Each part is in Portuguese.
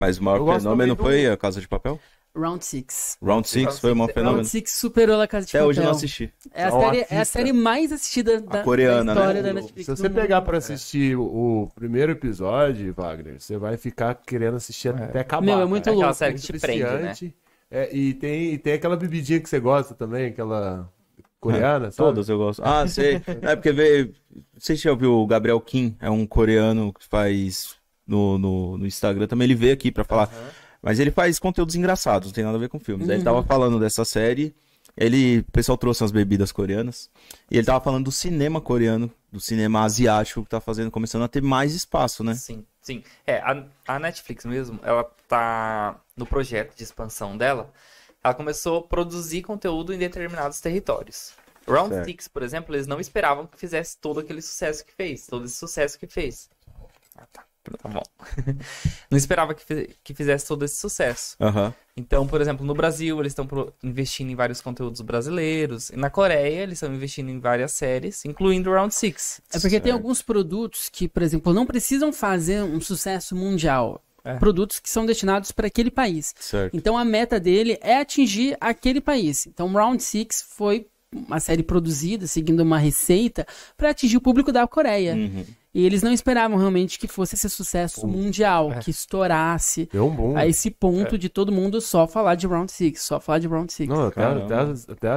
Mas o maior fenômeno do... foi a Casa de Papel? Round 6. Round 6 foi um é. fenômeno. Round 6 superou a Casa de Até Papel. Até hoje não assisti. É a, é série, é a, série, mais assistida da, coreana, da né? história né? da Netflix. Se você pegar para assistir é. o primeiro episódio, Wagner, você vai ficar querendo assistir é. até acabar. Meu, é muito louco. É aquela série que te prende, né? É, e, tem, e tem aquela bebidinha que você gosta também, aquela coreana, sabe? Todas eu gosto. Ah, sei. é porque veio... Você já ouviu o Gabriel Kim? É um coreano que faz no, no, no Instagram também, ele veio aqui para falar. Uhum. Mas ele faz conteúdos engraçados, não tem nada a ver com filmes. Uhum. ele tava falando dessa série, ele, o pessoal trouxe umas bebidas coreanas, e ele tava falando do cinema coreano, do cinema asiático que tá fazendo, começando a ter mais espaço, né? Sim, sim. É, a, a Netflix mesmo, ela tá no projeto de expansão dela, ela começou a produzir conteúdo em determinados territórios. Round certo. Six, por exemplo, eles não esperavam que fizesse todo aquele sucesso que fez, todo esse sucesso que fez. Tá bom. não esperava que, que fizesse todo esse sucesso. Uhum. Então, por exemplo, no Brasil, eles estão investindo em vários conteúdos brasileiros. E na Coreia, eles estão investindo em várias séries, incluindo Round Six. É porque certo. tem alguns produtos que, por exemplo, não precisam fazer um sucesso mundial. É. Produtos que são destinados para aquele país. Certo. Então a meta dele é atingir aquele país. Então Round Six foi uma série produzida, seguindo uma receita, para atingir o público da Coreia. Uhum. E eles não esperavam realmente que fosse esse sucesso mundial, é. que estourasse um boom. a esse ponto é. de todo mundo só falar de Round Six, só falar de Round Six. Não, até, até, as, até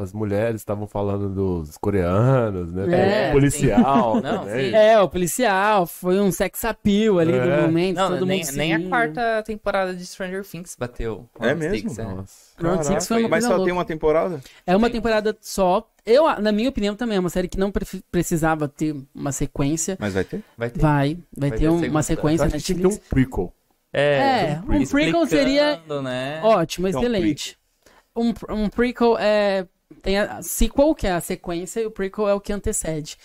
as mulheres estavam falando dos coreanos, né? É, o policial. Não, É, o policial, foi um sex appeal ali do é. momento. Não, todo nem, mundo nem a quarta temporada de Stranger Things bateu. Round é mesmo? Six, é. Nossa. Round Six foi uma Mas só louca. tem uma temporada? É uma temporada só, eu, na minha opinião, também é uma série que não pre precisava ter uma sequência. Mas vai ter? Vai, ter. vai, vai, vai ter, ter uma sequência. Acho que tem um prequel. É, é um, prequel seria né? ótimo, excelente. Um, um, prequel é... Tem a sequel, que é a sequência, e o prequel é o que antecede.